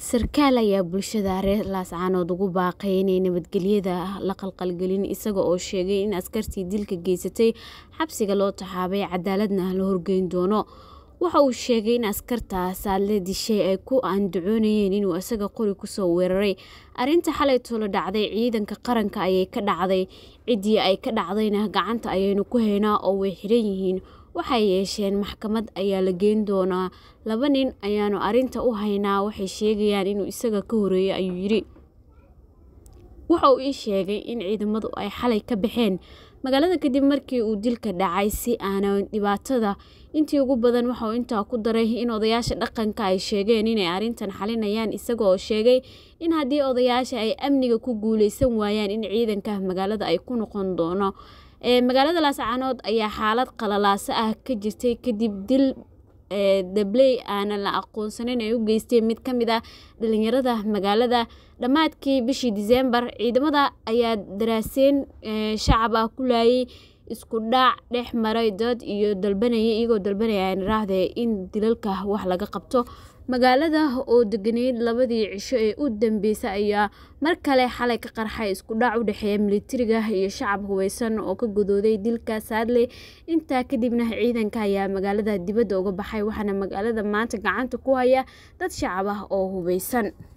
sarkaal ayaa bulshada reer laascaanood ugu baaqay inay nabadgelyada la qalqalgelin isaga oo sheegay in askartii dilka geysatay xabsiga loo taxaabay cadaaladna la horgeyn doono waxa uu sheegay in askartaasaadle dishay ay ku aandacoonayeen inuu isaga qori kusoo weeraray arrinta xalaytoo la dhacday ciidanka qaranka ayay ka dhacday ciddii ay ka dhacdayna gacanta ayaynu ku haynaa oo way xiran yihiin waxay yeesheen maxkamad ayaa la geyn doonaa laba nin ayaanu arrinta u haynaa waxay sheegayaan inuu isaga ka horeeyay ayuu yidhi waxa uu ii sheegay in ciidamadu ay xalay ka baxeen magaalada kadib markii uu dilka dhacay si aanan dhibaatada intii ugu badan waxauu intaa ku daray in odayaasha dhaqanka ay sheegeen inay arrintan xalinayaan isaga oo sheegay in haddii odayaasha ay amniga ku guuleysan waayaan in ciidanka magaalada ay ku noqon doono magaalada laascaanood ayaa xaalad qalalaase ah ka jirtay kadib dil dabley aanan la aqoonsanin ay u geystay mid ka mid ah dhalinyarada magaalada dhammaadkii bishii diseembar ciidamada ayaa daraaseen shacab ah ku laayay isku dhaac dhex maray dad iyo dalbanaya iyagoo dalbanaya aan raahday in dilalka wax laga qabto magaalada oo deganayd labadii cisho ee u dambeysay ayaa mar kale xalay ka qarxay isku dhaac u dhexeeya militariga iyo shacab hubeysan oo ka gudooday dilka saadley intaa kadibna ciidanka ayaa magaalada dibadda uga baxay waxaana magaalada maanta gacanta ku haya dad shacab ah oo hubaysan